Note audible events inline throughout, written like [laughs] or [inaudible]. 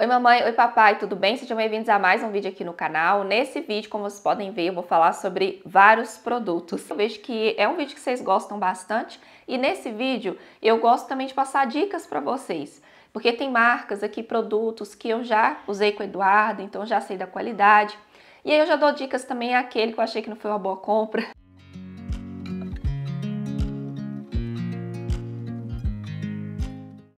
Oi mamãe, oi papai, tudo bem? Sejam bem-vindos a mais um vídeo aqui no canal. Nesse vídeo, como vocês podem ver, eu vou falar sobre vários produtos. Eu vejo que é um vídeo que vocês gostam bastante e nesse vídeo eu gosto também de passar dicas para vocês. Porque tem marcas aqui, produtos que eu já usei com o Eduardo, então já sei da qualidade. E aí eu já dou dicas também àquele que eu achei que não foi uma boa compra. [laughs]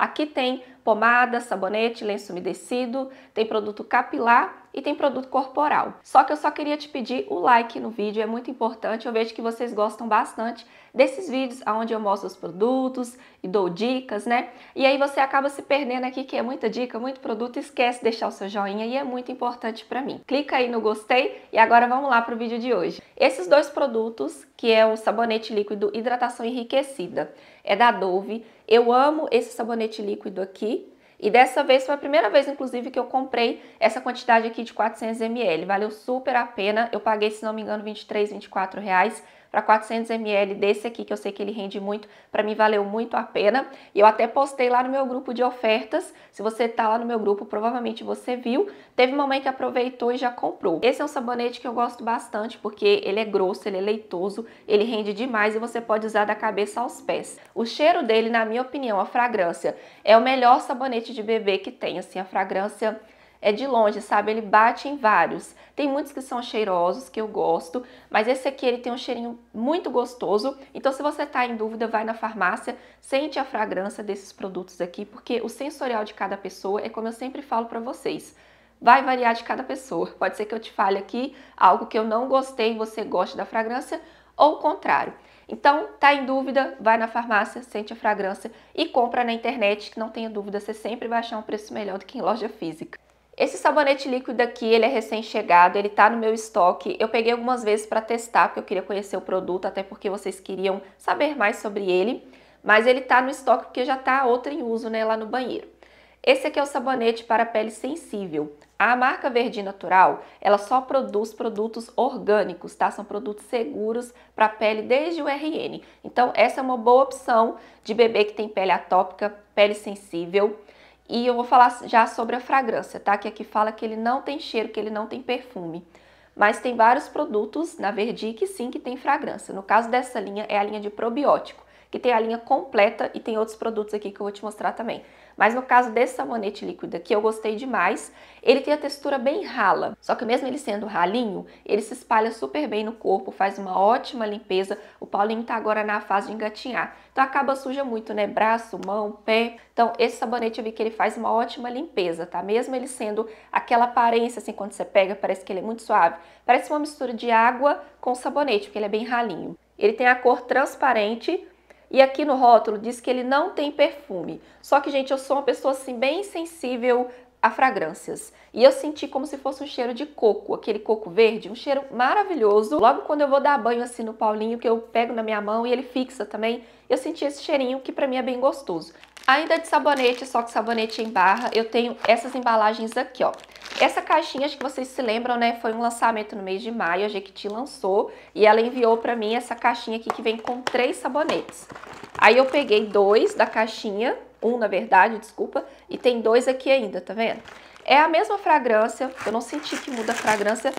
Aqui tem pomada, sabonete, lenço umedecido, tem produto capilar e tem produto corporal. Só que eu só queria te pedir o like no vídeo, é muito importante. Eu vejo que vocês gostam bastante desses vídeos onde eu mostro os produtos e dou dicas, né? E aí você acaba se perdendo aqui, que é muita dica, muito produto, esquece de deixar o seu joinha e é muito importante para mim. Clica aí no gostei e agora vamos lá para o vídeo de hoje. Esses dois produtos, que é o sabonete líquido hidratação enriquecida, é da Dove. Eu amo esse sabonete líquido aqui, e dessa vez foi a primeira vez, inclusive, que eu comprei essa quantidade aqui de 400 ml. Valeu super a pena. Eu paguei, se não me engano, 23, 24 reais para 400 ml desse aqui, que eu sei que ele rende muito, para mim valeu muito a pena. E eu até postei lá no meu grupo de ofertas, se você está lá no meu grupo, provavelmente você viu. Teve uma mãe que aproveitou e já comprou. Esse é um sabonete que eu gosto bastante, porque ele é grosso, ele é leitoso, ele rende demais e você pode usar da cabeça aos pés. O cheiro dele, na minha opinião, a fragrância, é o melhor sabonete de bebê que tem, assim, a fragrância é de longe, sabe? Ele bate em vários. Tem muitos que são cheirosos, que eu gosto, mas esse aqui ele tem um cheirinho muito gostoso. Então se você está em dúvida, vai na farmácia, sente a fragrância desses produtos aqui, porque o sensorial de cada pessoa é como eu sempre falo para vocês. Vai variar de cada pessoa. Pode ser que eu te fale aqui algo que eu não gostei e você goste da fragrância, ou o contrário. Então, tá em dúvida, vai na farmácia, sente a fragrância e compra na internet, que não tenha dúvida, você sempre vai achar um preço melhor do que em loja física. Esse sabonete líquido aqui, ele é recém-chegado, ele tá no meu estoque. Eu peguei algumas vezes para testar, porque eu queria conhecer o produto, até porque vocês queriam saber mais sobre ele. Mas ele tá no estoque porque já tá outra em uso, né, lá no banheiro. Esse aqui é o sabonete para pele sensível. A marca Verde Natural, ela só produz produtos orgânicos, tá? São produtos seguros para a pele desde o RN. Então, essa é uma boa opção de bebê que tem pele atópica, pele sensível. E eu vou falar já sobre a fragrância, tá? Que aqui fala que ele não tem cheiro, que ele não tem perfume. Mas tem vários produtos na Verdi que sim que tem fragrância. No caso dessa linha é a linha de probiótico que tem a linha completa e tem outros produtos aqui que eu vou te mostrar também. Mas no caso desse sabonete líquido aqui, eu gostei demais. Ele tem a textura bem rala, só que mesmo ele sendo ralinho, ele se espalha super bem no corpo, faz uma ótima limpeza. O Paulinho tá agora na fase de engatinhar, então acaba suja muito, né? Braço, mão, pé. Então esse sabonete eu vi que ele faz uma ótima limpeza, tá? Mesmo ele sendo aquela aparência, assim, quando você pega, parece que ele é muito suave. Parece uma mistura de água com sabonete, porque ele é bem ralinho. Ele tem a cor transparente e aqui no rótulo diz que ele não tem perfume. Só que, gente, eu sou uma pessoa assim bem sensível a fragrâncias. E eu senti como se fosse um cheiro de coco, aquele coco verde, um cheiro maravilhoso. Logo quando eu vou dar banho assim no Paulinho, que eu pego na minha mão e ele fixa também, eu senti esse cheirinho que para mim é bem gostoso. Ainda de sabonete, só que sabonete em barra, eu tenho essas embalagens aqui, ó. Essa caixinha, acho que vocês se lembram, né? Foi um lançamento no mês de maio, a Jequiti lançou. E ela enviou pra mim essa caixinha aqui que vem com três sabonetes. Aí eu peguei dois da caixinha, um na verdade, desculpa, e tem dois aqui ainda, tá vendo? É a mesma fragrância, eu não senti que muda a fragrância,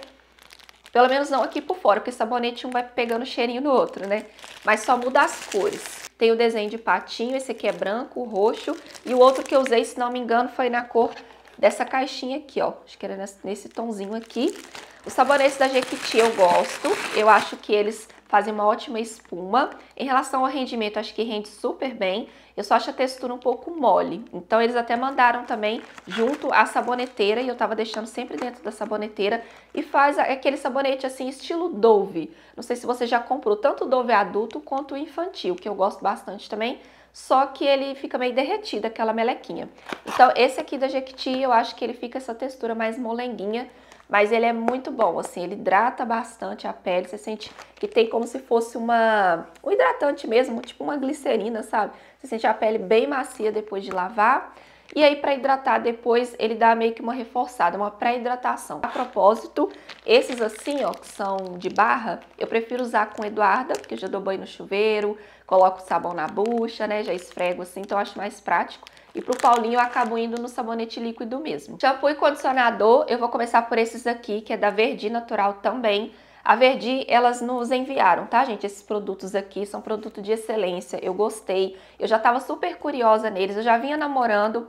pelo menos não aqui por fora, porque sabonete um vai pegando cheirinho no outro, né? Mas só muda as cores. Tem o desenho de patinho, esse aqui é branco, roxo, e o outro que eu usei, se não me engano, foi na cor dessa caixinha aqui, ó. Acho que era nesse tonzinho aqui. Os sabonetes da Jequiti eu gosto. Eu acho que eles fazem uma ótima espuma. Em relação ao rendimento, acho que rende super bem. Eu só acho a textura um pouco mole. Então, eles até mandaram também junto à saboneteira. E eu tava deixando sempre dentro da saboneteira. E faz aquele sabonete, assim, estilo Dove. Não sei se você já comprou tanto Dove adulto quanto infantil, que eu gosto bastante também só que ele fica meio derretido, aquela melequinha. Então, esse aqui da Jequiti, eu acho que ele fica essa textura mais molenguinha, mas ele é muito bom, assim, ele hidrata bastante a pele, você sente que tem como se fosse uma, um hidratante mesmo, tipo uma glicerina, sabe? Você sente a pele bem macia depois de lavar. E aí, para hidratar depois, ele dá meio que uma reforçada, uma pré-hidratação. A propósito, esses assim, ó, que são de barra, eu prefiro usar com Eduarda, porque eu já dou banho no chuveiro, coloco o sabão na bucha, né? Já esfrego assim, então acho mais prático. E pro Paulinho eu acabo indo no sabonete líquido mesmo. Shampoo e condicionador, eu vou começar por esses aqui, que é da Verdi Natural também. A Verdi, elas nos enviaram, tá, gente? Esses produtos aqui são produto de excelência, eu gostei. Eu já tava super curiosa neles, eu já vinha namorando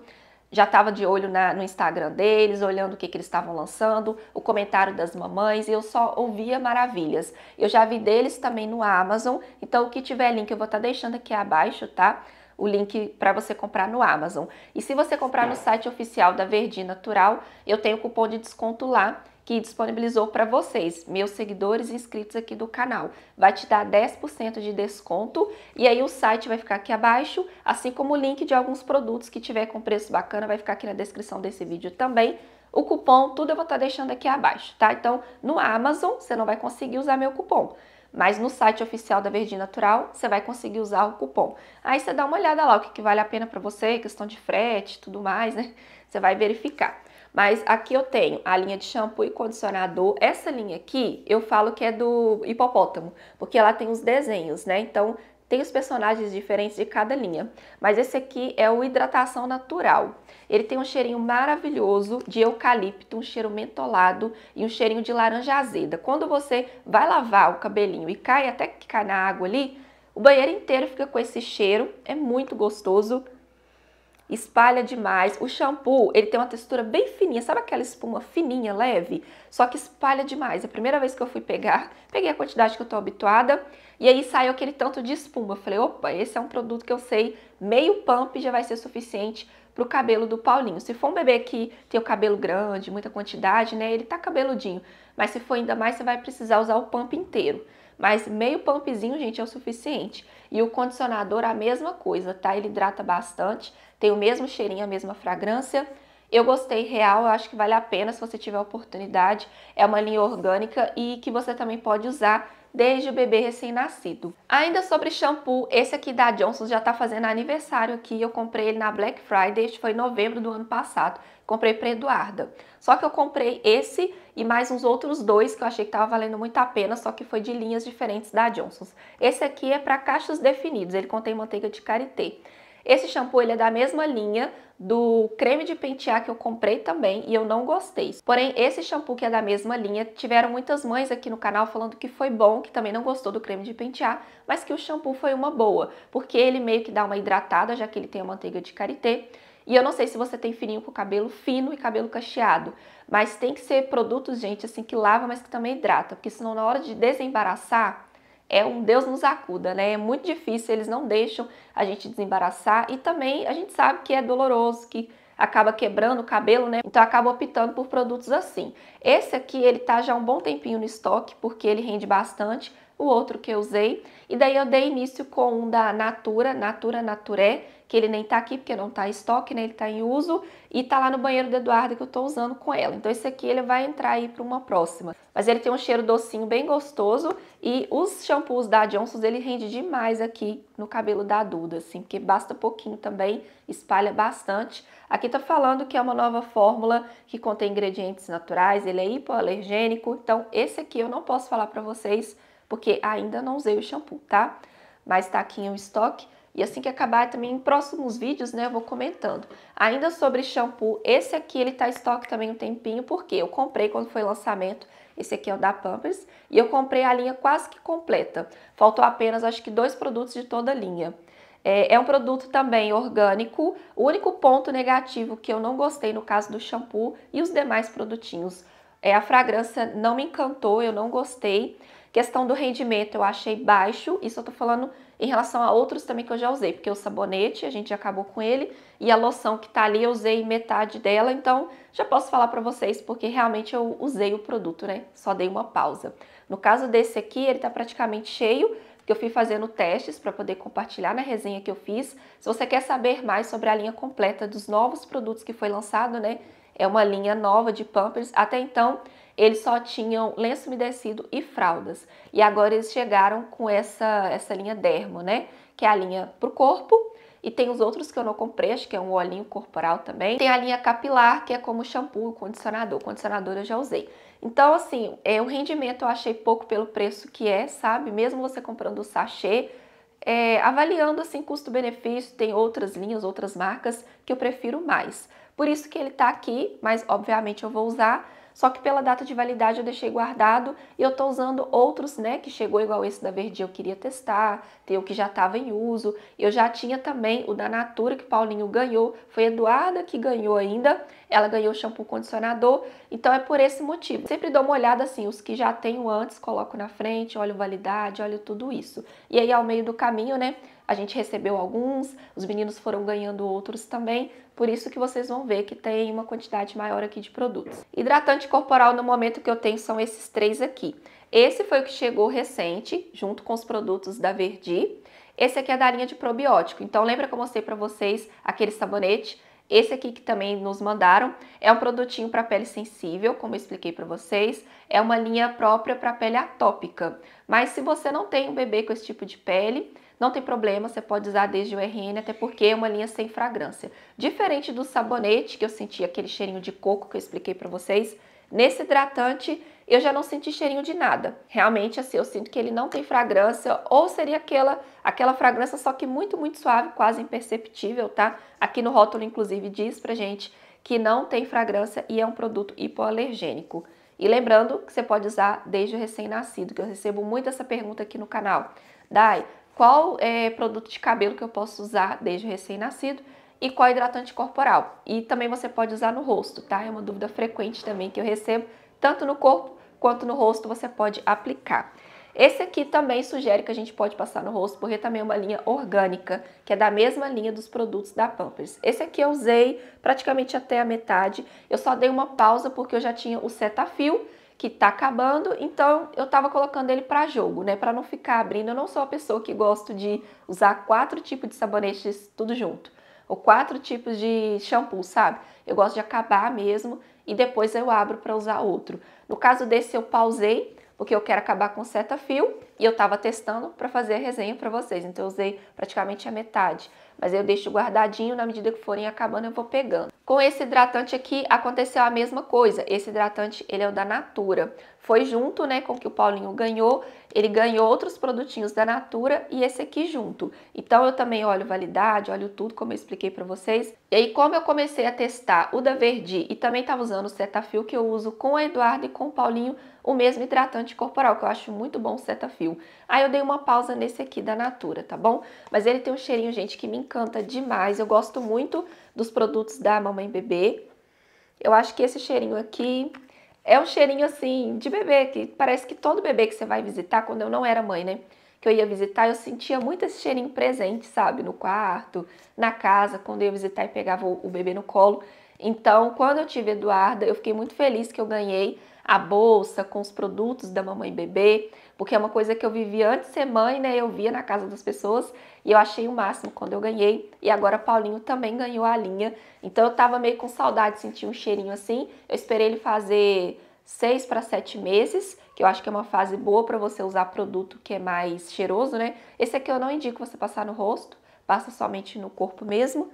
já estava de olho na, no Instagram deles, olhando o que, que eles estavam lançando, o comentário das mamães, e eu só ouvia maravilhas. Eu já vi deles também no Amazon, então o que tiver link eu vou estar tá deixando aqui abaixo, tá? O link para você comprar no Amazon. E se você comprar no site oficial da Verdi Natural, eu tenho cupom de desconto lá que disponibilizou para vocês, meus seguidores e inscritos aqui do canal. Vai te dar 10% de desconto e aí o site vai ficar aqui abaixo, assim como o link de alguns produtos que tiver com preço bacana, vai ficar aqui na descrição desse vídeo também. O cupom, tudo eu vou estar tá deixando aqui abaixo, tá? Então, no Amazon, você não vai conseguir usar meu cupom. Mas no site oficial da Verdinha Natural, você vai conseguir usar o cupom. Aí você dá uma olhada lá, o que, que vale a pena para você, questão de frete, tudo mais, né? Você vai verificar. Mas aqui eu tenho a linha de shampoo e condicionador. Essa linha aqui, eu falo que é do hipopótamo, porque ela tem os desenhos, né? Então, tem os personagens diferentes de cada linha. Mas esse aqui é o Hidratação Natural. Ele tem um cheirinho maravilhoso de eucalipto, um cheiro mentolado e um cheirinho de laranja azeda. Quando você vai lavar o cabelinho e cai até que cai na água ali, o banheiro inteiro fica com esse cheiro, é muito gostoso espalha demais. O shampoo, ele tem uma textura bem fininha, sabe aquela espuma fininha, leve? Só que espalha demais. A primeira vez que eu fui pegar, peguei a quantidade que eu tô habituada e aí saiu aquele tanto de espuma. Eu falei, opa, esse é um produto que eu sei, meio pump já vai ser suficiente pro cabelo do Paulinho. Se for um bebê que tem o cabelo grande, muita quantidade, né, ele tá cabeludinho, mas se for ainda mais, você vai precisar usar o pump inteiro mas meio pumpzinho, gente, é o suficiente. E o condicionador, a mesma coisa, tá? Ele hidrata bastante, tem o mesmo cheirinho, a mesma fragrância. Eu gostei real, eu acho que vale a pena se você tiver oportunidade. É uma linha orgânica e que você também pode usar desde o bebê recém-nascido. Ainda sobre shampoo, esse aqui da Johnson já tá fazendo aniversário aqui, eu comprei ele na Black Friday, este foi novembro do ano passado comprei para Eduarda. Só que eu comprei esse e mais uns outros dois que eu achei que tava valendo muito a pena, só que foi de linhas diferentes da Johnson's. Esse aqui é para cachos definidos, ele contém manteiga de karité. Esse shampoo ele é da mesma linha do creme de pentear que eu comprei também e eu não gostei. Porém, esse shampoo que é da mesma linha, tiveram muitas mães aqui no canal falando que foi bom, que também não gostou do creme de pentear, mas que o shampoo foi uma boa, porque ele meio que dá uma hidratada, já que ele tem a manteiga de karité e eu não sei se você tem fininho com cabelo fino e cabelo cacheado, mas tem que ser produtos, gente, assim, que lava, mas que também hidrata, porque senão na hora de desembaraçar, é um Deus nos acuda, né? É muito difícil, eles não deixam a gente desembaraçar e também a gente sabe que é doloroso, que acaba quebrando o cabelo, né? Então acaba optando por produtos assim. Esse aqui, ele tá já um bom tempinho no estoque, porque ele rende bastante, o outro que eu usei. E daí eu dei início com um da Natura, Natura Naturé, que ele nem tá aqui porque não tá em estoque, né? Ele tá em uso e tá lá no banheiro do Eduardo que eu tô usando com ela. Então esse aqui ele vai entrar aí para uma próxima. Mas ele tem um cheiro docinho bem gostoso e os shampoos da Johnson's ele rende demais aqui no cabelo da Duda, assim, porque basta pouquinho também, espalha bastante. Aqui tá falando que é uma nova fórmula que contém ingredientes naturais, ele é hipoalergênico. Então esse aqui eu não posso falar para vocês porque ainda não usei o shampoo, tá? Mas tá aqui em um estoque. E assim que acabar também em próximos vídeos, né, eu vou comentando. Ainda sobre shampoo, esse aqui ele tá em estoque também um tempinho, porque eu comprei quando foi lançamento, esse aqui é o da Pampers, e eu comprei a linha quase que completa. Faltou apenas, acho que, dois produtos de toda a linha. É, é um produto também orgânico, o único ponto negativo que eu não gostei no caso do shampoo e os demais produtinhos. É, a fragrância não me encantou, eu não gostei. Questão do rendimento eu achei baixo, isso eu tô falando em relação a outros também que eu já usei, porque o sabonete a gente acabou com ele e a loção que tá ali eu usei metade dela, então já posso falar para vocês porque realmente eu usei o produto, né? Só dei uma pausa. No caso desse aqui, ele tá praticamente cheio, que eu fui fazendo testes para poder compartilhar na resenha que eu fiz. Se você quer saber mais sobre a linha completa dos novos produtos que foi lançado, né? É uma linha nova de Pampers. Até então, eles só tinham lenço umedecido e fraldas. E agora eles chegaram com essa, essa linha dermo, né? Que é a linha pro corpo. E tem os outros que eu não comprei, acho que é um olhinho corporal também. Tem a linha capilar, que é como shampoo, condicionador. Condicionador eu já usei. Então, assim, é, o rendimento eu achei pouco pelo preço que é, sabe? Mesmo você comprando o sachê, é, avaliando assim custo-benefício, tem outras linhas, outras marcas que eu prefiro mais. Por isso que ele tá aqui, mas obviamente eu vou usar só que pela data de validade eu deixei guardado e eu tô usando outros, né, que chegou igual esse da Verde eu queria testar, tem o que já estava em uso, eu já tinha também o da Natura que Paulinho ganhou, foi Eduarda que ganhou ainda, ela ganhou o shampoo condicionador, então é por esse motivo. Sempre dou uma olhada assim, os que já tenho antes, coloco na frente, olho validade, olho tudo isso. E aí ao meio do caminho, né, a gente recebeu alguns, os meninos foram ganhando outros também, por isso que vocês vão ver que tem uma quantidade maior aqui de produtos. Hidratante corporal no momento que eu tenho são esses três aqui. Esse foi o que chegou recente, junto com os produtos da Verdi. Esse aqui é da linha de probiótico, então lembra que eu mostrei para vocês aquele sabonete esse aqui que também nos mandaram é um produtinho para pele sensível, como eu expliquei para vocês, é uma linha própria para pele atópica. Mas se você não tem um bebê com esse tipo de pele, não tem problema, você pode usar desde o RN, até porque é uma linha sem fragrância. Diferente do sabonete, que eu senti aquele cheirinho de coco que eu expliquei para vocês, Nesse hidratante, eu já não senti cheirinho de nada. Realmente, assim, eu sinto que ele não tem fragrância, ou seria aquela, aquela fragrância só que muito, muito suave, quase imperceptível, tá? Aqui no rótulo, inclusive, diz pra gente que não tem fragrância e é um produto hipoalergênico. E lembrando que você pode usar desde o recém-nascido, que eu recebo muito essa pergunta aqui no canal. Dai, qual é, produto de cabelo que eu posso usar desde o recém-nascido? e qual é hidratante corporal. E também você pode usar no rosto, tá? É uma dúvida frequente também que eu recebo, tanto no corpo quanto no rosto você pode aplicar. Esse aqui também sugere que a gente pode passar no rosto, porque também é uma linha orgânica, que é da mesma linha dos produtos da Pampers. Esse aqui eu usei praticamente até a metade, eu só dei uma pausa porque eu já tinha o Cetaphil, que tá acabando, então eu tava colocando ele para jogo, né? Para não ficar abrindo, eu não sou a pessoa que gosto de usar quatro tipos de sabonetes tudo junto ou quatro tipos de shampoo, sabe? Eu gosto de acabar mesmo e depois eu abro para usar outro. No caso desse eu pausei porque eu quero acabar com seta fio e eu estava testando para fazer a resenha para vocês, então eu usei praticamente a metade mas eu deixo guardadinho, na medida que forem acabando eu vou pegando. Com esse hidratante aqui aconteceu a mesma coisa, esse hidratante ele é o da Natura, foi junto né, com o que o Paulinho ganhou, ele ganhou outros produtinhos da Natura e esse aqui junto. Então eu também olho validade, olho tudo como eu expliquei para vocês. E aí como eu comecei a testar o da Verdi e também estava usando o Cetaphil que eu uso com o Eduardo e com o Paulinho, o mesmo hidratante corporal, que eu acho muito bom o Cetaphil. Aí eu dei uma pausa nesse aqui da Natura, tá bom? Mas ele tem um cheirinho, gente, que me encanta demais. Eu gosto muito dos produtos da Mamãe Bebê. Eu acho que esse cheirinho aqui é um cheirinho assim de bebê, que parece que todo bebê que você vai visitar, quando eu não era mãe, né? Que eu ia visitar, eu sentia muito esse cheirinho presente, sabe? No quarto, na casa, quando eu ia visitar e pegava o bebê no colo. Então, quando eu tive Eduarda, eu fiquei muito feliz que eu ganhei a bolsa com os produtos da mamãe bebê, porque é uma coisa que eu vivi antes de ser mãe, né? Eu via na casa das pessoas e eu achei o máximo quando eu ganhei. E agora Paulinho também ganhou a linha. Então eu tava meio com saudade de sentir um cheirinho assim. Eu esperei ele fazer seis para sete meses, que eu acho que é uma fase boa para você usar produto que é mais cheiroso, né? Esse aqui eu não indico você passar no rosto, passa somente no corpo mesmo.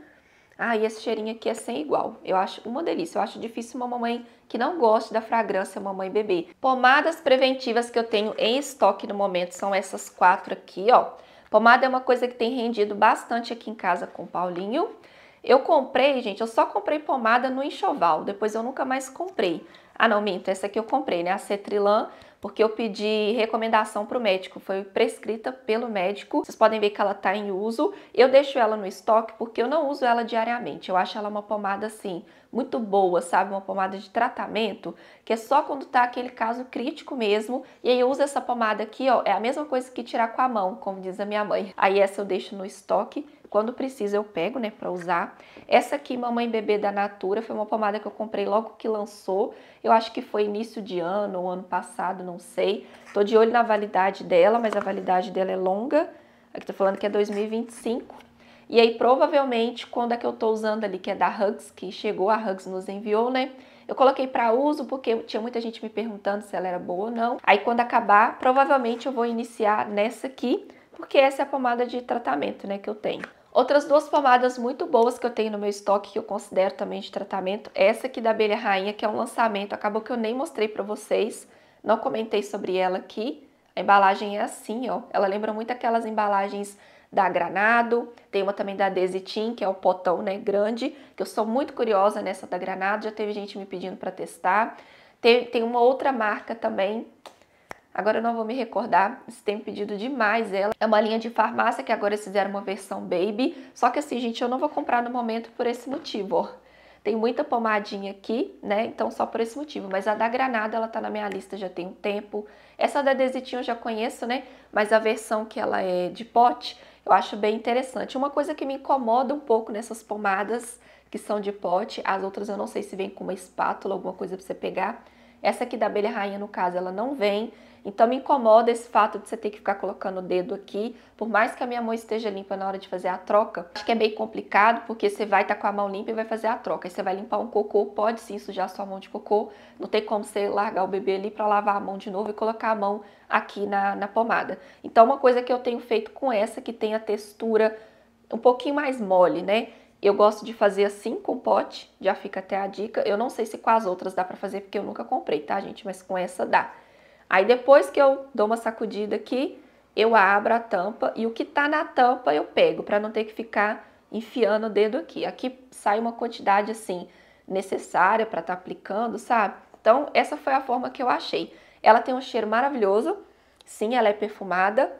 Ah, e esse cheirinho aqui é sem igual. Eu acho uma delícia. Eu acho difícil uma mamãe que não goste da fragrância mamãe bebê. Pomadas preventivas que eu tenho em estoque no momento são essas quatro aqui, ó. Pomada é uma coisa que tem rendido bastante aqui em casa com o Paulinho. Eu comprei, gente, eu só comprei pomada no enxoval, depois eu nunca mais comprei. Ah, não, minto, essa aqui eu comprei, né? A Cetrilan, porque eu pedi recomendação para o médico, foi prescrita pelo médico. Vocês podem ver que ela está em uso. Eu deixo ela no estoque porque eu não uso ela diariamente. Eu acho ela uma pomada assim muito boa, sabe? Uma pomada de tratamento, que é só quando tá aquele caso crítico mesmo. E aí eu uso essa pomada aqui, ó, é a mesma coisa que tirar com a mão, como diz a minha mãe. Aí essa eu deixo no estoque, quando precisa eu pego, né, pra usar. Essa aqui, Mamãe Bebê da Natura, foi uma pomada que eu comprei logo que lançou. Eu acho que foi início de ano ou ano passado, não sei. Tô de olho na validade dela, mas a validade dela é longa. Aqui tô tá falando que é 2025. E aí, provavelmente, quando é que eu estou usando ali, que é da Hugs, que chegou, a Hugs nos enviou, né? Eu coloquei para uso porque tinha muita gente me perguntando se ela era boa ou não. Aí, quando acabar, provavelmente eu vou iniciar nessa aqui, porque essa é a pomada de tratamento, né, que eu tenho. Outras duas pomadas muito boas que eu tenho no meu estoque, que eu considero também de tratamento, é essa aqui da Abelha Rainha, que é um lançamento, acabou que eu nem mostrei para vocês, não comentei sobre ela aqui. A embalagem é assim, ó, ela lembra muito aquelas embalagens da Granado, tem uma também da Desitin, que é o potão, né, grande, que eu sou muito curiosa nessa da Granado, já teve gente me pedindo para testar. Tem, tem uma outra marca também, agora eu não vou me recordar, se tem pedido demais ela. É uma linha de farmácia que agora eles fizeram uma versão baby, só que assim, gente, eu não vou comprar no momento por esse motivo, ó. Tem muita pomadinha aqui, né? Então, só por esse motivo. Mas a da Granada, ela tá na minha lista já tem um tempo. Essa da Desitinho eu já conheço, né? Mas a versão que ela é de pote, eu acho bem interessante. Uma coisa que me incomoda um pouco nessas pomadas que são de pote, as outras eu não sei se vem com uma espátula, alguma coisa para você pegar. Essa aqui da abelha rainha, no caso, ela não vem. Então me incomoda esse fato de você ter que ficar colocando o dedo aqui, por mais que a minha mão esteja limpa na hora de fazer a troca. Acho que é bem complicado, porque você vai estar tá com a mão limpa e vai fazer a troca. Aí você vai limpar um cocô, pode sim sujar sua mão de cocô. Não tem como você largar o bebê ali para lavar a mão de novo e colocar a mão aqui na, na pomada. Então uma coisa que eu tenho feito com essa, que tem a textura um pouquinho mais mole, né? Eu gosto de fazer assim com pote, já fica até a dica. Eu não sei se com as outras dá para fazer, porque eu nunca comprei, tá, gente? Mas com essa dá. Aí depois que eu dou uma sacudida aqui, eu abro a tampa e o que tá na tampa eu pego para não ter que ficar enfiando o dedo aqui. Aqui sai uma quantidade assim necessária para estar tá aplicando, sabe? Então, essa foi a forma que eu achei. Ela tem um cheiro maravilhoso. Sim, ela é perfumada.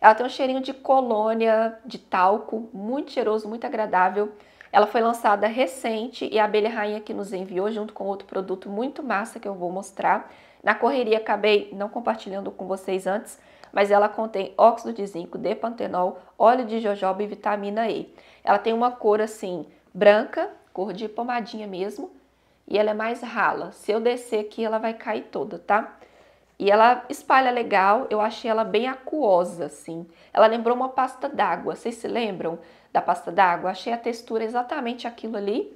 Ela tem um cheirinho de colônia, de talco, muito cheiroso, muito agradável. Ela foi lançada recente e a Abelha Rainha que nos enviou junto com outro produto muito massa que eu vou mostrar. Na correria acabei não compartilhando com vocês antes, mas ela contém óxido de zinco, pantenol, óleo de jojoba e vitamina E. Ela tem uma cor assim branca, cor de pomadinha mesmo, e ela é mais rala. Se eu descer aqui, ela vai cair toda, tá? E ela espalha legal, eu achei ela bem aquosa, assim. Ela lembrou uma pasta d'água, vocês se lembram da pasta d'água? Achei a textura exatamente aquilo ali,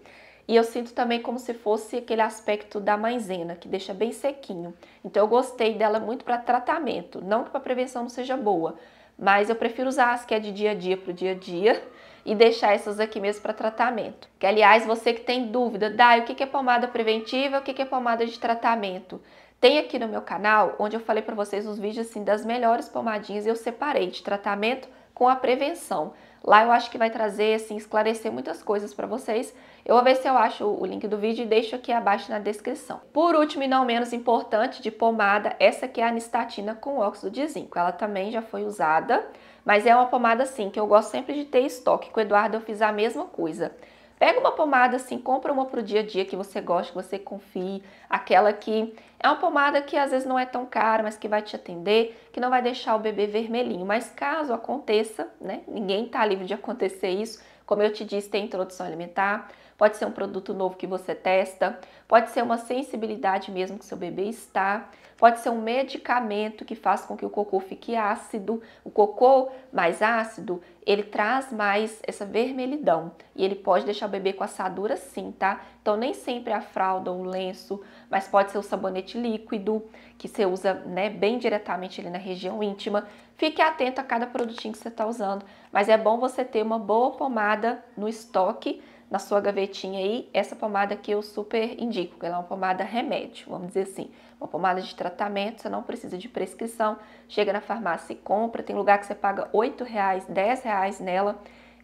e eu sinto também como se fosse aquele aspecto da maisena, que deixa bem sequinho. Então eu gostei dela muito para tratamento, não que para prevenção não seja boa, mas eu prefiro usar as que é de dia a dia para o dia a dia [laughs] e deixar essas aqui mesmo para tratamento. Que aliás, você que tem dúvida, Dai, o que é pomada preventiva, o que é pomada de tratamento? Tem aqui no meu canal, onde eu falei para vocês os vídeos assim das melhores pomadinhas, eu separei de tratamento com a prevenção. Lá eu acho que vai trazer, assim, esclarecer muitas coisas para vocês. Eu vou ver se eu acho o link do vídeo e deixo aqui abaixo na descrição. Por último e não menos importante, de pomada, essa aqui é a anistatina com óxido de zinco. Ela também já foi usada, mas é uma pomada, assim, que eu gosto sempre de ter estoque. Com o Eduardo eu fiz a mesma coisa. Pega uma pomada assim, compra uma pro dia a dia que você gosta, que você confie, aquela que é uma pomada que às vezes não é tão cara, mas que vai te atender, que não vai deixar o bebê vermelhinho. Mas caso aconteça, né? Ninguém tá livre de acontecer isso. Como eu te disse, tem introdução alimentar, pode ser um produto novo que você testa, pode ser uma sensibilidade mesmo que seu bebê está. Pode ser um medicamento que faz com que o cocô fique ácido. O cocô mais ácido, ele traz mais essa vermelhidão e ele pode deixar o bebê com assadura sim, tá? Então nem sempre é a fralda ou o lenço, mas pode ser o sabonete líquido que você usa, né, bem diretamente ali na região íntima. Fique atento a cada produtinho que você está usando, mas é bom você ter uma boa pomada no estoque na sua gavetinha aí essa pomada que eu super indico, que ela é uma pomada remédio, vamos dizer assim, uma pomada de tratamento, você não precisa de prescrição, chega na farmácia e compra, tem lugar que você paga R$ reais, R$ reais nela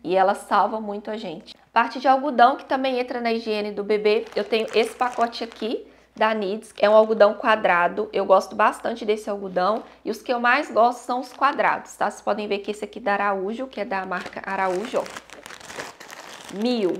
e ela salva muito a gente. Parte de algodão que também entra na higiene do bebê, eu tenho esse pacote aqui, da Nids, é um algodão quadrado, eu gosto bastante desse algodão e os que eu mais gosto são os quadrados, tá? Vocês podem ver que esse aqui é da Araújo, que é da marca Araújo, ó. Mil,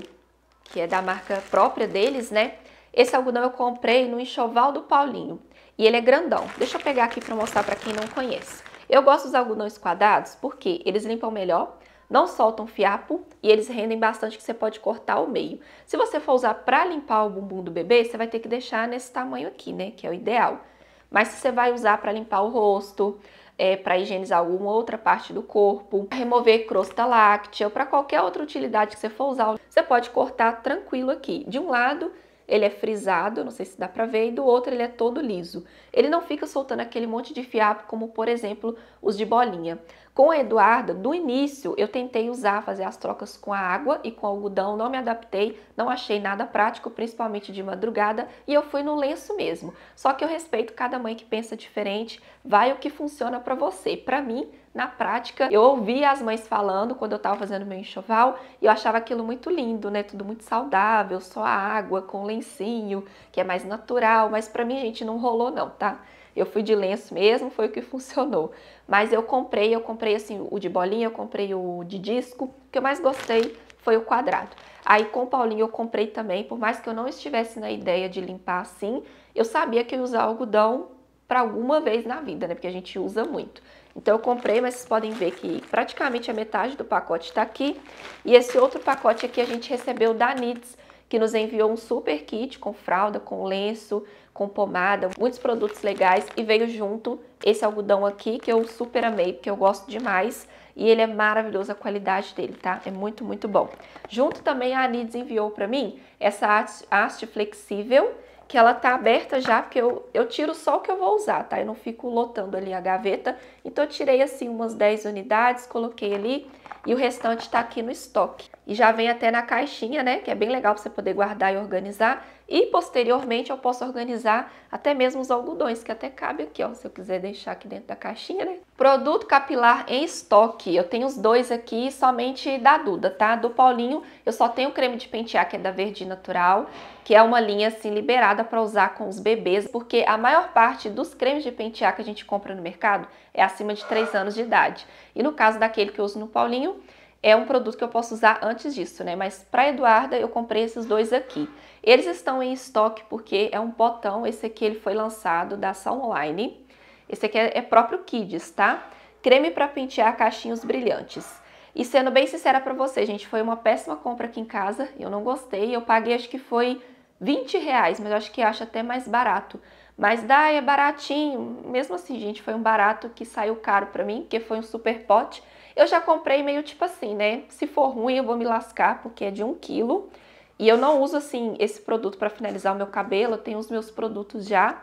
que é da marca própria deles, né? Esse algodão eu comprei no enxoval do Paulinho e ele é grandão. Deixa eu pegar aqui para mostrar para quem não conhece. Eu gosto dos algodões quadrados porque eles limpam melhor, não soltam fiapo e eles rendem bastante que você pode cortar ao meio. Se você for usar para limpar o bumbum do bebê, você vai ter que deixar nesse tamanho aqui, né, que é o ideal. Mas se você vai usar para limpar o rosto, é, para higienizar alguma outra parte do corpo, remover crosta láctea para qualquer outra utilidade que você for usar, você pode cortar tranquilo aqui. De um lado, ele é frisado, não sei se dá para ver, e do outro ele é todo liso. Ele não fica soltando aquele monte de fiapo, como por exemplo os de bolinha. Com a Eduarda, do início eu tentei usar, fazer as trocas com a água e com o algodão, não me adaptei, não achei nada prático, principalmente de madrugada, e eu fui no lenço mesmo. Só que eu respeito cada mãe que pensa diferente, vai o que funciona para você. Para mim, na prática, eu ouvia as mães falando quando eu estava fazendo meu enxoval e eu achava aquilo muito lindo, né? Tudo muito saudável, só a água com lencinho, que é mais natural, mas para mim, gente, não rolou não, tá? Eu fui de lenço mesmo, foi o que [laughs] funcionou. Mas eu comprei, eu comprei assim o de bolinha, eu comprei o de disco. O que eu mais gostei foi o quadrado. Aí com o Paulinho eu comprei também, por mais que eu não estivesse na ideia de limpar assim, eu sabia que eu ia usar algodão para alguma vez na vida, né? Porque a gente usa muito. Então eu comprei, mas vocês podem ver que praticamente a metade do pacote está aqui. E esse outro pacote aqui a gente recebeu da NIDS, que nos enviou um super kit com fralda, com lenço, com pomada, muitos produtos legais e veio junto esse algodão aqui que eu super amei, porque eu gosto demais e ele é maravilhoso a qualidade dele, tá? É muito, muito bom. Junto também a Anides enviou para mim essa haste flexível que ela tá aberta já, porque eu, eu tiro só o que eu vou usar, tá? Eu não fico lotando ali a gaveta. Então eu tirei assim umas 10 unidades, coloquei ali e o restante tá aqui no estoque e já vem até na caixinha, né? Que é bem legal para você poder guardar e organizar. E posteriormente eu posso organizar até mesmo os algodões, que até cabe aqui, ó, se eu quiser deixar aqui dentro da caixinha, né? Produto capilar em estoque. Eu tenho os dois aqui, somente da Duda, tá? Do Paulinho, eu só tenho o creme de pentear, que é da Verde Natural, que é uma linha assim liberada para usar com os bebês, porque a maior parte dos cremes de pentear que a gente compra no mercado é acima de 3 anos de idade. E no caso daquele que eu uso no Paulinho, é um produto que eu posso usar antes disso, né? Mas para Eduarda eu comprei esses dois aqui. Eles estão em estoque porque é um potão, esse aqui ele foi lançado da Ação Online. Esse aqui é, é próprio Kids, tá? Creme para pentear cachinhos brilhantes. E sendo bem sincera para você, gente, foi uma péssima compra aqui em casa, eu não gostei, eu paguei acho que foi 20 reais, mas eu acho que acho até mais barato. Mas dá, é baratinho, mesmo assim, gente, foi um barato que saiu caro para mim, porque foi um super pote, eu já comprei meio tipo assim, né? Se for ruim, eu vou me lascar, porque é de um quilo. E eu não uso, assim, esse produto para finalizar o meu cabelo. Eu tenho os meus produtos já.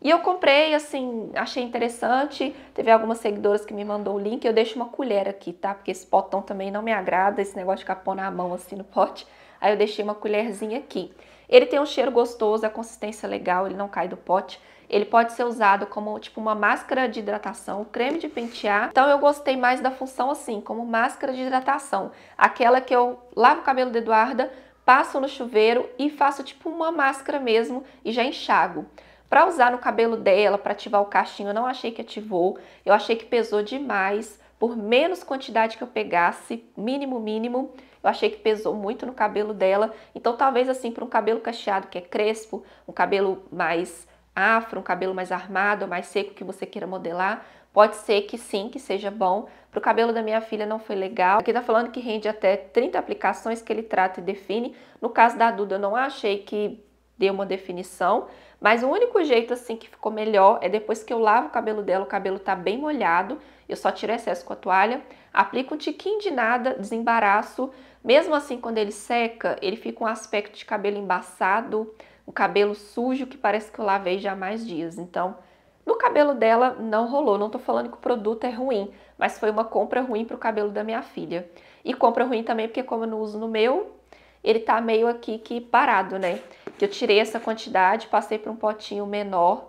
E eu comprei, assim, achei interessante. Teve algumas seguidoras que me mandou o link. Eu deixo uma colher aqui, tá? Porque esse potão também não me agrada, esse negócio de capô na mão, assim, no pote. Aí eu deixei uma colherzinha aqui. Ele tem um cheiro gostoso, a consistência é legal, ele não cai do pote. Ele pode ser usado como tipo uma máscara de hidratação, creme de pentear. Então eu gostei mais da função assim, como máscara de hidratação. Aquela que eu lavo o cabelo da Eduarda, passo no chuveiro e faço tipo uma máscara mesmo e já enxago. Para usar no cabelo dela, para ativar o cachinho, eu não achei que ativou. Eu achei que pesou demais. Por menos quantidade que eu pegasse, mínimo, mínimo, eu achei que pesou muito no cabelo dela. Então, talvez assim, para um cabelo cacheado que é crespo, um cabelo mais afro, um cabelo mais armado, mais seco que você queira modelar, pode ser que sim, que seja bom. Para o cabelo da minha filha não foi legal. Aqui tá falando que rende até 30 aplicações que ele trata e define. No caso da Duda, eu não achei que deu uma definição, mas o único jeito assim que ficou melhor é depois que eu lavo o cabelo dela, o cabelo tá bem molhado, eu só tiro excesso com a toalha, aplico um tiquinho de nada, desembaraço. Mesmo assim, quando ele seca, ele fica um aspecto de cabelo embaçado, o cabelo sujo que parece que eu lavei já há mais dias. Então, no cabelo dela não rolou. Não tô falando que o produto é ruim, mas foi uma compra ruim pro cabelo da minha filha. E compra ruim também porque como eu não uso no meu, ele tá meio aqui que parado, né? Que eu tirei essa quantidade, passei para um potinho menor,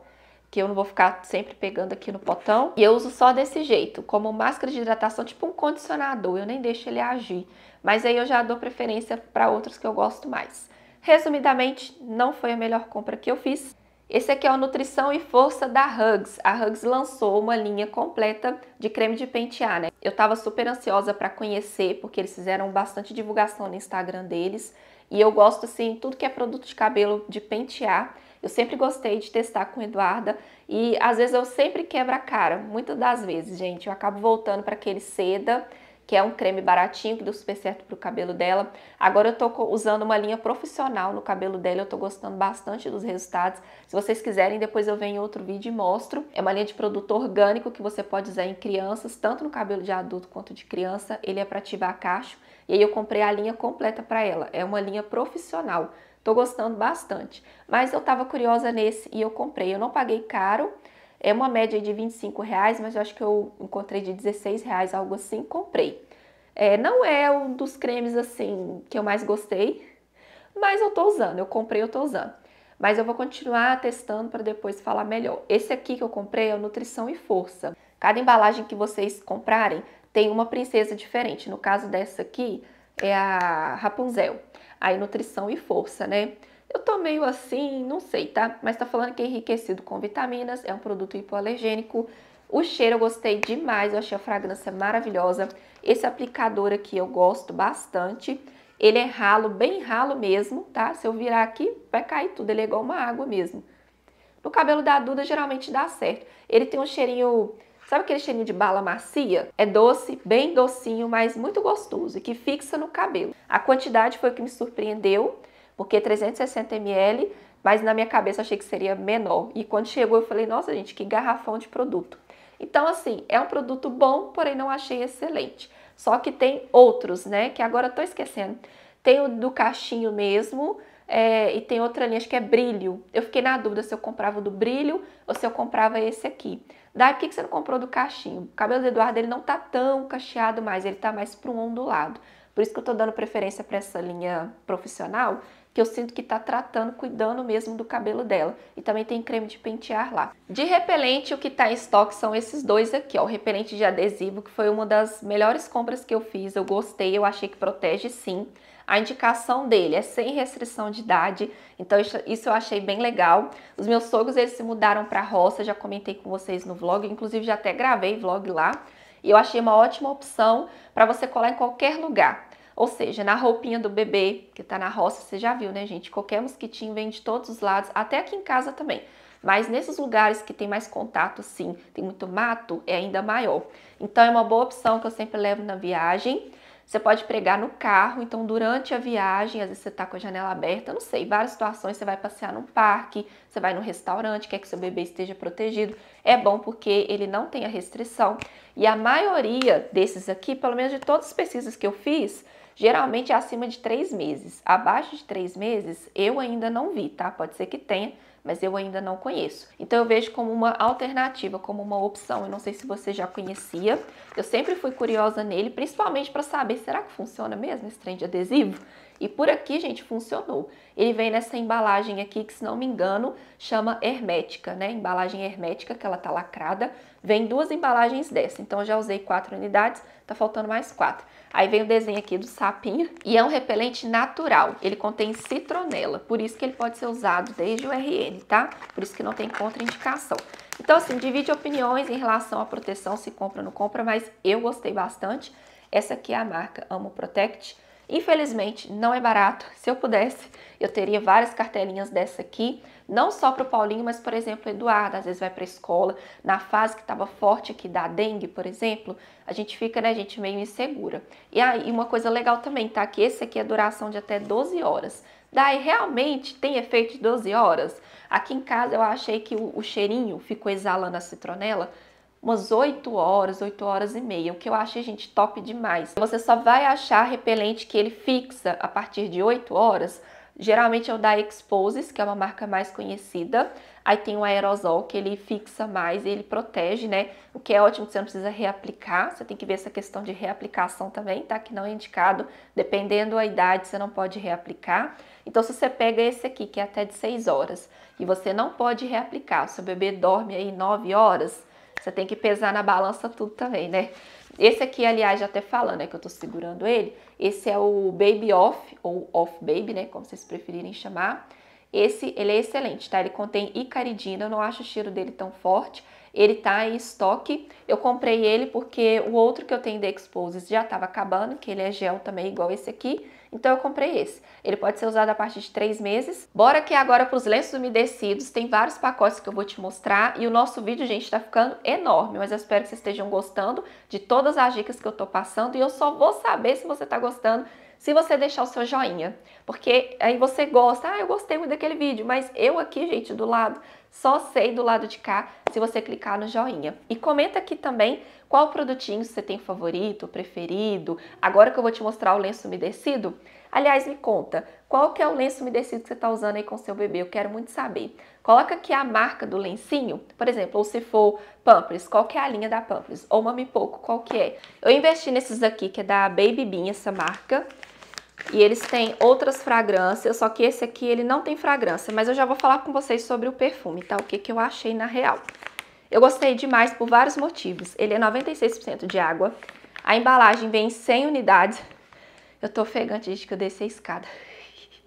que eu não vou ficar sempre pegando aqui no potão. E eu uso só desse jeito, como máscara de hidratação, tipo um condicionador, eu nem deixo ele agir. Mas aí eu já dou preferência para outros que eu gosto mais. Resumidamente, não foi a melhor compra que eu fiz. Esse aqui é o Nutrição e Força da Hugs. A Hugs lançou uma linha completa de creme de pentear, né? Eu tava super ansiosa para conhecer, porque eles fizeram bastante divulgação no Instagram deles. E eu gosto, assim, tudo que é produto de cabelo, de pentear. Eu sempre gostei de testar com Eduarda e às vezes eu sempre quebro a cara, muitas das vezes, gente. Eu acabo voltando para aquele seda que é um creme baratinho que deu super certo pro cabelo dela. Agora eu tô usando uma linha profissional no cabelo dela, eu tô gostando bastante dos resultados. Se vocês quiserem, depois eu venho em outro vídeo e mostro. É uma linha de produto orgânico que você pode usar em crianças, tanto no cabelo de adulto quanto de criança. Ele é para ativar cacho. E aí eu comprei a linha completa para ela. É uma linha profissional. Tô gostando bastante. Mas eu tava curiosa nesse e eu comprei. Eu não paguei caro, é uma média de 25 reais, mas eu acho que eu encontrei de 16 reais, algo assim, comprei. É, não é um dos cremes assim que eu mais gostei, mas eu tô usando, eu comprei, eu tô usando. Mas eu vou continuar testando para depois falar melhor. Esse aqui que eu comprei é o Nutrição e Força. Cada embalagem que vocês comprarem tem uma princesa diferente. No caso dessa aqui é a Rapunzel. Aí Nutrição e Força, né? Eu tô meio assim, não sei, tá? Mas tá falando que é enriquecido com vitaminas, é um produto hipoalergênico. O cheiro eu gostei demais, eu achei a fragrância maravilhosa. Esse aplicador aqui eu gosto bastante. Ele é ralo, bem ralo mesmo, tá? Se eu virar aqui, vai cair tudo, ele é igual uma água mesmo. No cabelo da Duda geralmente dá certo. Ele tem um cheirinho, sabe aquele cheirinho de bala macia? É doce, bem docinho, mas muito gostoso e que fixa no cabelo. A quantidade foi o que me surpreendeu porque 360 ml, mas na minha cabeça achei que seria menor. E quando chegou eu falei, nossa gente, que garrafão de produto. Então, assim, é um produto bom, porém não achei excelente. Só que tem outros, né, que agora eu tô esquecendo. Tem o do cachinho mesmo, é, e tem outra linha, acho que é brilho. Eu fiquei na dúvida se eu comprava o do brilho ou se eu comprava esse aqui. Daí, por que, que você não comprou do cachinho? O cabelo do Eduardo ele não tá tão cacheado mais, ele tá mais para um ondulado. Por isso que eu tô dando preferência para essa linha profissional, que eu sinto que tá tratando, cuidando mesmo do cabelo dela. E também tem creme de pentear lá. De repelente, o que tá em estoque são esses dois aqui, ó. O repelente de adesivo, que foi uma das melhores compras que eu fiz. Eu gostei, eu achei que protege sim. A indicação dele é sem restrição de idade, então isso eu achei bem legal. Os meus sogros, eles se mudaram pra roça, já comentei com vocês no vlog, inclusive já até gravei vlog lá. E eu achei uma ótima opção para você colar em qualquer lugar. Ou seja, na roupinha do bebê, que tá na roça, você já viu, né, gente? Qualquer mosquitinho vem de todos os lados, até aqui em casa também. Mas nesses lugares que tem mais contato, sim, tem muito mato, é ainda maior. Então é uma boa opção que eu sempre levo na viagem. Você pode pregar no carro, então durante a viagem, às vezes você está com a janela aberta, não sei, várias situações, você vai passear num parque, você vai num restaurante, quer que seu bebê esteja protegido. É bom porque ele não tem a restrição. E a maioria desses aqui, pelo menos de todas as pesquisas que eu fiz, geralmente é acima de três meses. Abaixo de três meses, eu ainda não vi, tá? Pode ser que tenha, mas eu ainda não conheço. Então eu vejo como uma alternativa, como uma opção. Eu não sei se você já conhecia. Eu sempre fui curiosa nele, principalmente para saber será que funciona mesmo esse trem de adesivo. E por aqui, gente, funcionou. Ele vem nessa embalagem aqui que, se não me engano, chama hermética, né? Embalagem hermética que ela tá lacrada. Vem duas embalagens dessa. Então eu já usei quatro unidades, Tá faltando mais quatro. Aí vem o desenho aqui do sapinho. E é um repelente natural. Ele contém citronela. Por isso que ele pode ser usado desde o RN, tá? Por isso que não tem contraindicação. Então, assim, divide opiniões em relação à proteção, se compra ou não compra, mas eu gostei bastante. Essa aqui é a marca Amo Protect. Infelizmente, não é barato. Se eu pudesse, eu teria várias cartelinhas dessa aqui. Não só para o Paulinho, mas, por exemplo, o Eduardo, às vezes vai para a escola, na fase que estava forte aqui da dengue, por exemplo, a gente fica, né, a gente meio insegura. E aí, uma coisa legal também, tá? Que esse aqui é duração de até 12 horas. Daí realmente tem efeito de 12 horas? Aqui em casa eu achei que o, o, cheirinho ficou exalando a citronela umas 8 horas, 8 horas e meia, o que eu achei, gente, top demais. Você só vai achar repelente que ele fixa a partir de 8 horas Geralmente é o da Exposes, que é uma marca mais conhecida. Aí tem o aerosol, que ele fixa mais e ele protege, né? O que é ótimo que você não precisa reaplicar. Você tem que ver essa questão de reaplicação também, tá? Que não é indicado. Dependendo da idade, você não pode reaplicar. Então, se você pega esse aqui, que é até de 6 horas, e você não pode reaplicar, seu bebê dorme aí 9 horas, você tem que pesar na balança tudo também, né? Esse aqui, aliás, já até falando, né, que eu tô segurando ele, esse é o Baby Off, ou Off Baby, né, como vocês preferirem chamar. Esse, ele é excelente, tá? Ele contém icaridina, eu não acho o cheiro dele tão forte. Ele tá em estoque. Eu comprei ele porque o outro que eu tenho da Exposes já tava acabando, que ele é gel também, igual esse aqui. Então eu comprei esse. Ele pode ser usado a partir de três meses. Bora que agora para os lenços umedecidos, tem vários pacotes que eu vou te mostrar e o nosso vídeo, gente, está ficando enorme, mas eu espero que vocês estejam gostando de todas as dicas que eu estou passando e eu só vou saber se você está gostando se você deixar o seu joinha, porque aí você gosta, ah, eu gostei muito daquele vídeo, mas eu aqui, gente, do lado, só sei do lado de cá se você clicar no joinha. E comenta aqui também qual produtinho você tem favorito, preferido. Agora que eu vou te mostrar o lenço umedecido, aliás, me conta, qual que é o lenço umedecido que você está usando aí com seu bebê? Eu quero muito saber. Coloca aqui a marca do lencinho, por exemplo, ou se for Pampers, qual que é a linha da Pampers? Ou Mami Pouco, qual que é? Eu investi nesses aqui, que é da Baby Bean, essa marca. E eles têm outras fragrâncias, só que esse aqui ele não tem fragrância, mas eu já vou falar com vocês sobre o perfume, tá? O que, que eu achei na real. Eu gostei demais por vários motivos. Ele é 96% de água, a embalagem vem em 100 unidades. Eu tô ofegante, gente, que eu desci a escada.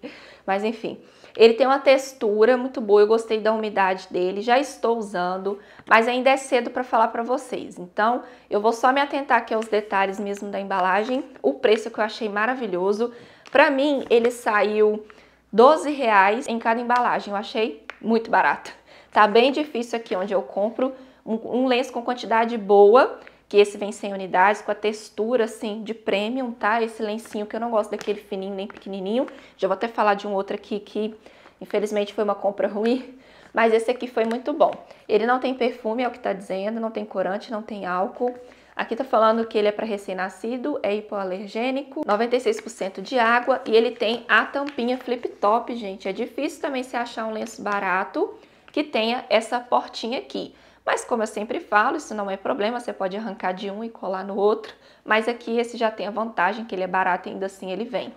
[laughs] Mas enfim, ele tem uma textura muito boa, eu gostei da umidade dele, já estou usando, mas ainda é cedo para falar para vocês. Então, eu vou só me atentar aqui aos detalhes mesmo da embalagem. O preço que eu achei maravilhoso. Para mim, ele saiu R$12,00 reais em cada embalagem. Eu achei muito barato. Tá bem difícil aqui onde eu compro um, um lenço com quantidade boa que esse vem sem unidades, com a textura, assim, de premium, tá? Esse lencinho que eu não gosto daquele fininho nem pequenininho. Já vou até falar de um outro aqui que, infelizmente, foi uma compra ruim. [laughs] Mas esse aqui foi muito bom. Ele não tem perfume, é o que tá dizendo, não tem corante, não tem álcool. Aqui tá falando que ele é para recém-nascido, é hipoalergênico, 96% de água e ele tem a tampinha flip top, gente. É difícil também se achar um lenço barato que tenha essa portinha aqui. Mas como eu sempre falo, isso não é problema, você pode arrancar de um e colar no outro, mas aqui é esse já tem a vantagem que ele é barato e ainda assim ele vem.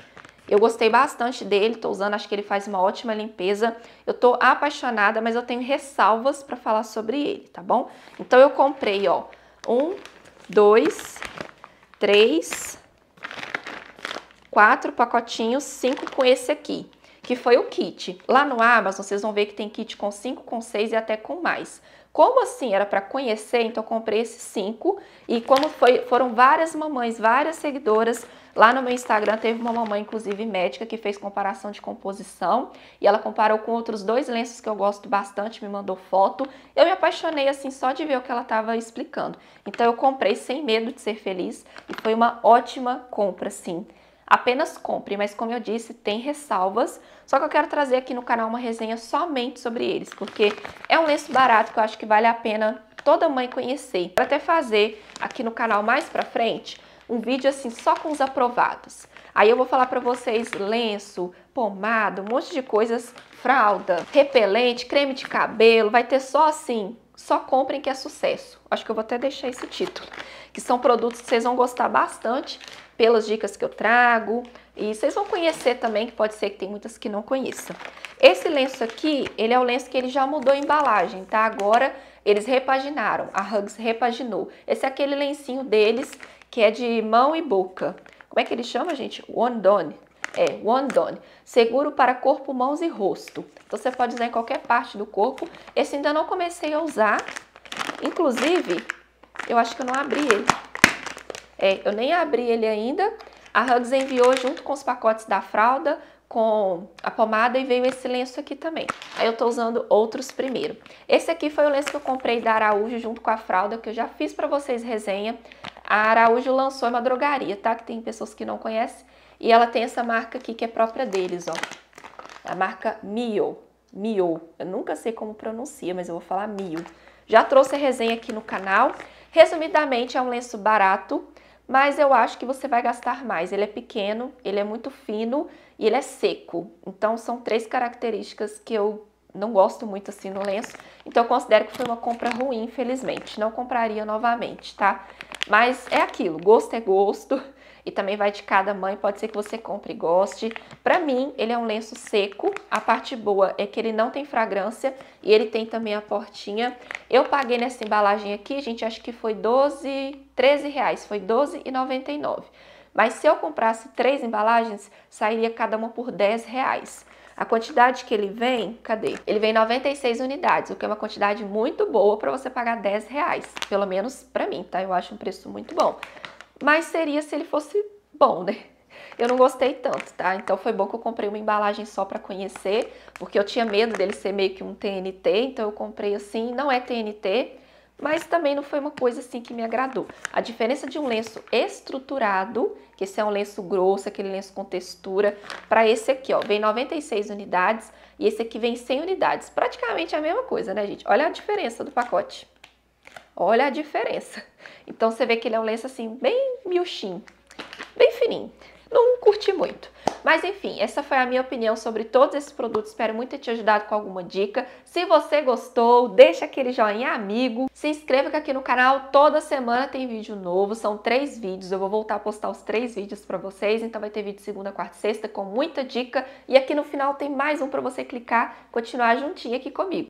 Eu gostei bastante dele, tô usando, acho que ele faz uma ótima limpeza. Eu tô apaixonada, mas eu tenho ressalvas para falar sobre ele, tá bom? Então eu comprei, ó, um, dois, três, quatro pacotinhos, cinco com esse aqui, que foi o kit. Lá no Amazon, vocês vão ver que tem kit com cinco, com seis e até com mais. Como assim? Era para conhecer, então comprei esses cinco. E como foi, foram várias mamães, várias seguidoras, lá no meu Instagram teve uma mamãe, inclusive médica, que fez comparação de composição e ela comparou com outros dois lenços que eu gosto bastante, me mandou foto. Eu me apaixonei assim só de ver o que ela estava explicando. Então eu comprei sem medo de ser feliz e foi uma ótima compra, sim apenas compre, mas como eu disse, tem ressalvas. Só que eu quero trazer aqui no canal uma resenha somente sobre eles, porque é um lenço barato que eu acho que vale a pena toda mãe conhecer. Para até fazer aqui no canal mais pra frente um vídeo assim só com os aprovados. Aí eu vou falar pra vocês lenço, pomada, um monte de coisas, fralda, repelente, creme de cabelo, vai ter só assim só comprem que é sucesso. Acho que eu vou até deixar esse título. Que são produtos que vocês vão gostar bastante pelas dicas que eu trago. E vocês vão conhecer também, que pode ser que tem muitas que não conheçam. Esse lenço aqui, ele é o lenço que ele já mudou a embalagem, tá? Agora eles repaginaram, a Hugs repaginou. Esse é aquele lencinho deles que é de mão e boca. Como é que ele chama, gente? Wondone. É, Wondone. Seguro para corpo, mãos e rosto. Então você pode usar em qualquer parte do corpo. Esse ainda não comecei a usar. Inclusive, eu acho que eu não abri ele. É, eu nem abri ele ainda. A Hugs enviou junto com os pacotes da fralda, com a pomada e veio esse lenço aqui também. Aí eu tô usando outros primeiro. Esse aqui foi o lenço que eu comprei da Araújo junto com a fralda, que eu já fiz pra vocês resenha. A Araújo lançou uma drogaria, tá? Que tem pessoas que não conhecem. E ela tem essa marca aqui que é própria deles, ó. A marca Mio. Mio. Eu nunca sei como pronuncia, mas eu vou falar Mio. Já trouxe a resenha aqui no canal. Resumidamente, é um lenço barato mas eu acho que você vai gastar mais. Ele é pequeno, ele é muito fino e ele é seco. Então são três características que eu não gosto muito assim no lenço. Então eu considero que foi uma compra ruim, infelizmente. Não compraria novamente, tá? Mas é aquilo, gosto é gosto e também vai de cada mãe, pode ser que você compre e goste. Para mim, ele é um lenço seco, a parte boa é que ele não tem fragrância e ele tem também a portinha. Eu paguei nessa embalagem aqui, gente, acho que foi 12, 13 reais, foi R$12,99. Mas se eu comprasse três embalagens, sairia cada uma por 10 reais. A quantidade que ele vem, cadê? Ele vem 96 unidades, o que é uma quantidade muito boa para você pagar 10 reais. Pelo menos para mim, tá? Eu acho um preço muito bom mas seria se ele fosse bom, né? Eu não gostei tanto, tá? Então foi bom que eu comprei uma embalagem só para conhecer, porque eu tinha medo dele ser meio que um TNT, então eu comprei assim, não é TNT, mas também não foi uma coisa assim que me agradou. A diferença de um lenço estruturado, que esse é um lenço grosso, aquele lenço com textura, para esse aqui, ó, vem 96 unidades e esse aqui vem 100 unidades. Praticamente a mesma coisa, né, gente? Olha a diferença do pacote. Olha a diferença. Então você vê que ele é um lenço assim, bem miúchinho, bem fininho. Não curti muito. Mas enfim, essa foi a minha opinião sobre todos esses produtos. Espero muito ter te ajudado com alguma dica. Se você gostou, deixa aquele joinha amigo. Se inscreva aqui no canal. Toda semana tem vídeo novo. São três vídeos. Eu vou voltar a postar os três vídeos para vocês. Então vai ter vídeo segunda, quarta e sexta com muita dica. E aqui no final tem mais um para você clicar, continuar juntinho aqui comigo.